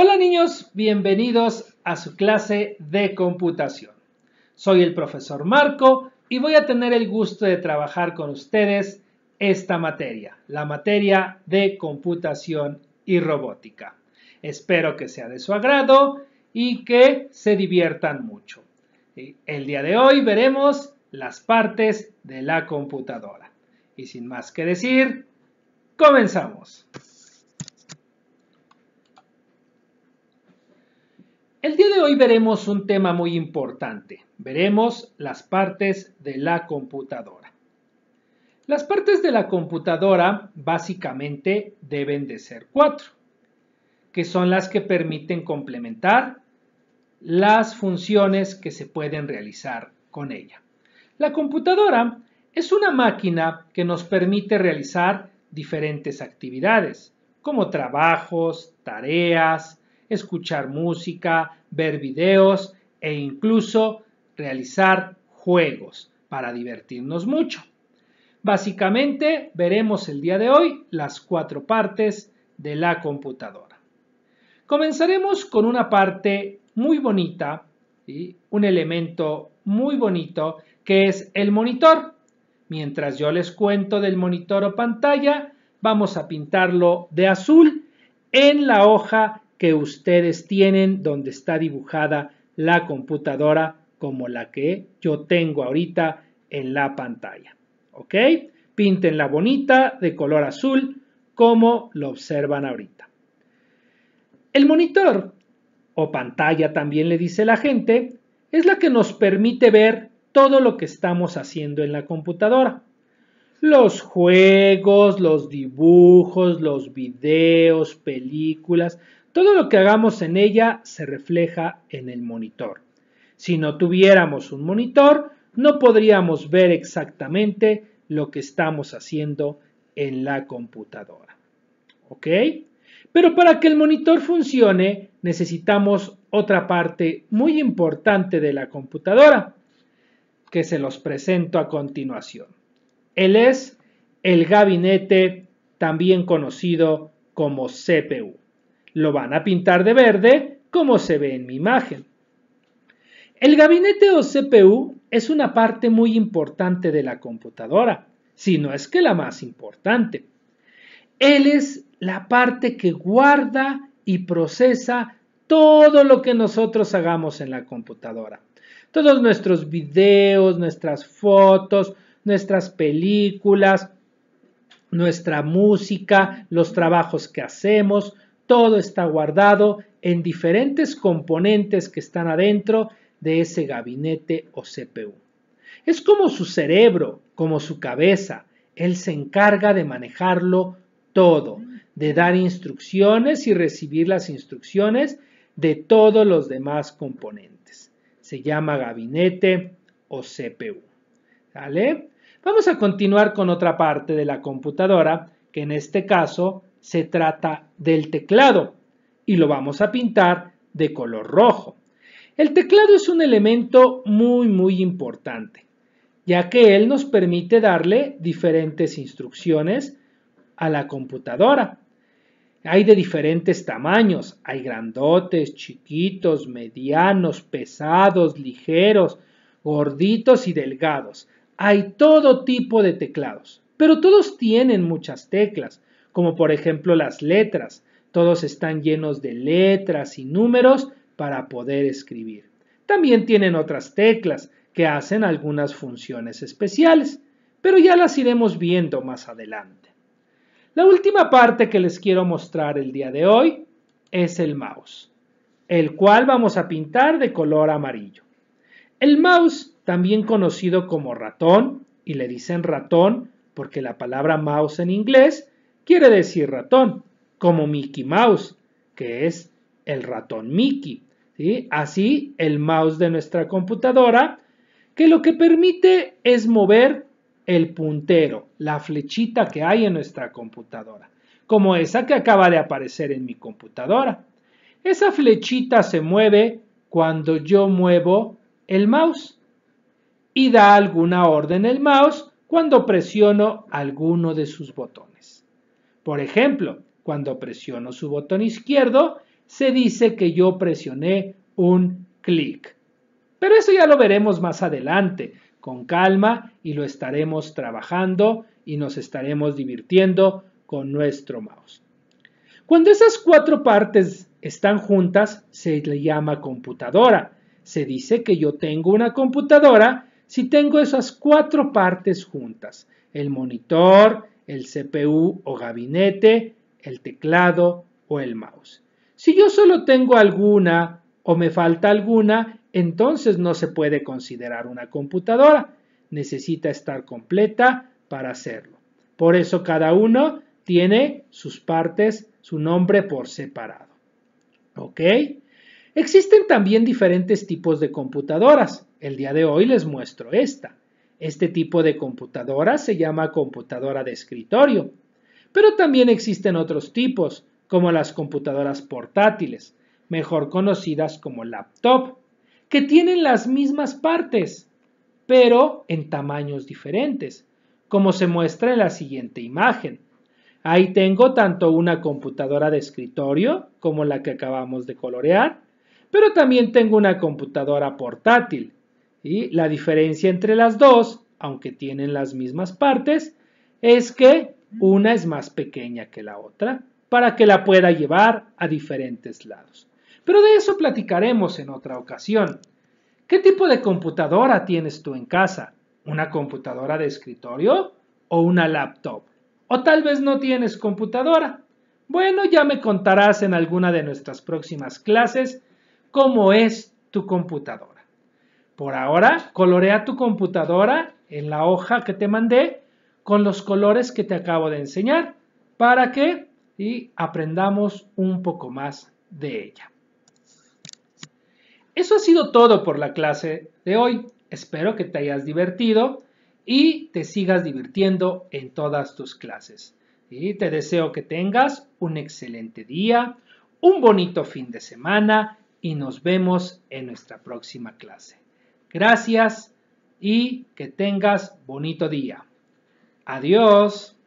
Hola niños, bienvenidos a su clase de computación. Soy el profesor Marco y voy a tener el gusto de trabajar con ustedes esta materia, la materia de computación y robótica. Espero que sea de su agrado y que se diviertan mucho. El día de hoy veremos las partes de la computadora. Y sin más que decir, comenzamos. El día de hoy veremos un tema muy importante. Veremos las partes de la computadora. Las partes de la computadora básicamente deben de ser cuatro, que son las que permiten complementar las funciones que se pueden realizar con ella. La computadora es una máquina que nos permite realizar diferentes actividades, como trabajos, tareas, escuchar música, ver videos e incluso realizar juegos para divertirnos mucho. Básicamente veremos el día de hoy las cuatro partes de la computadora. Comenzaremos con una parte muy bonita, y un elemento muy bonito que es el monitor. Mientras yo les cuento del monitor o pantalla, vamos a pintarlo de azul en la hoja que ustedes tienen donde está dibujada la computadora como la que yo tengo ahorita en la pantalla. ¿Ok? Píntenla bonita de color azul como lo observan ahorita. El monitor o pantalla también le dice la gente es la que nos permite ver todo lo que estamos haciendo en la computadora. Los juegos, los dibujos, los videos, películas, todo lo que hagamos en ella se refleja en el monitor. Si no tuviéramos un monitor, no podríamos ver exactamente lo que estamos haciendo en la computadora. ¿Ok? Pero para que el monitor funcione, necesitamos otra parte muy importante de la computadora, que se los presento a continuación. Él es el gabinete, también conocido como CPU. Lo van a pintar de verde como se ve en mi imagen. El gabinete o CPU es una parte muy importante de la computadora, si no es que la más importante. Él es la parte que guarda y procesa todo lo que nosotros hagamos en la computadora. Todos nuestros videos, nuestras fotos, nuestras películas, nuestra música, los trabajos que hacemos, todo está guardado en diferentes componentes que están adentro de ese gabinete o CPU. Es como su cerebro, como su cabeza. Él se encarga de manejarlo todo, de dar instrucciones y recibir las instrucciones de todos los demás componentes. Se llama gabinete o CPU. ¿Vale? Vamos a continuar con otra parte de la computadora, que en este caso se trata del teclado y lo vamos a pintar de color rojo. El teclado es un elemento muy muy importante, ya que él nos permite darle diferentes instrucciones a la computadora. Hay de diferentes tamaños, hay grandotes, chiquitos, medianos, pesados, ligeros, gorditos y delgados. Hay todo tipo de teclados, pero todos tienen muchas teclas, como por ejemplo las letras. Todos están llenos de letras y números para poder escribir. También tienen otras teclas que hacen algunas funciones especiales, pero ya las iremos viendo más adelante. La última parte que les quiero mostrar el día de hoy es el mouse, el cual vamos a pintar de color amarillo. El mouse, también conocido como ratón, y le dicen ratón porque la palabra mouse en inglés quiere decir ratón, como Mickey Mouse, que es el ratón Mickey. Así el mouse de nuestra computadora, que lo que permite es mover el puntero, la flechita que hay en nuestra computadora, como esa que acaba de aparecer en mi computadora. Esa flechita se mueve cuando yo muevo el mouse y da alguna orden el mouse cuando presiono alguno de sus botones. Por ejemplo, cuando presiono su botón izquierdo, se dice que yo presioné un clic. Pero eso ya lo veremos más adelante, con calma, y lo estaremos trabajando y nos estaremos divirtiendo con nuestro mouse. Cuando esas cuatro partes están juntas, se le llama computadora. Se dice que yo tengo una computadora si tengo esas cuatro partes juntas. El monitor, el CPU o gabinete, el teclado o el mouse. Si yo solo tengo alguna o me falta alguna, entonces no se puede considerar una computadora. Necesita estar completa para hacerlo. Por eso cada uno tiene sus partes, su nombre por separado. ¿Ok? Existen también diferentes tipos de computadoras. El día de hoy les muestro esta. Este tipo de computadora se llama computadora de escritorio, pero también existen otros tipos, como las computadoras portátiles, mejor conocidas como laptop, que tienen las mismas partes, pero en tamaños diferentes, como se muestra en la siguiente imagen. Ahí tengo tanto una computadora de escritorio, como la que acabamos de colorear, pero también tengo una computadora portátil, la diferencia entre las dos, aunque tienen las mismas partes, es que una es más pequeña que la otra para que la pueda llevar a diferentes lados. Pero de eso platicaremos en otra ocasión. ¿Qué tipo de computadora tienes tú en casa? ¿Una computadora de escritorio o una laptop? O tal vez no tienes computadora. Bueno, ya me contarás en alguna de nuestras próximas clases cómo es tu computadora. Por ahora, colorea tu computadora en la hoja que te mandé con los colores que te acabo de enseñar para que aprendamos un poco más de ella. Eso ha sido todo por la clase de hoy. Espero que te hayas divertido y te sigas divirtiendo en todas tus clases. Y te deseo que tengas un excelente día, un bonito fin de semana y nos vemos en nuestra próxima clase. Gracias y que tengas bonito día. Adiós.